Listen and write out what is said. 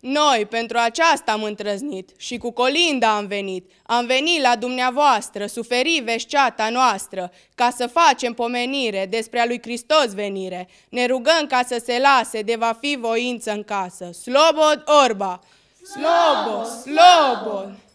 Noi pentru aceasta am întrăznit și cu colinda am venit. Am venit la dumneavoastră, suferi veșceata noastră, ca să facem pomenire despre a lui Hristos venire. Ne rugăm ca să se lase de va fi voință în casă. Slobod orba! Slobod! Slobod! Slobo.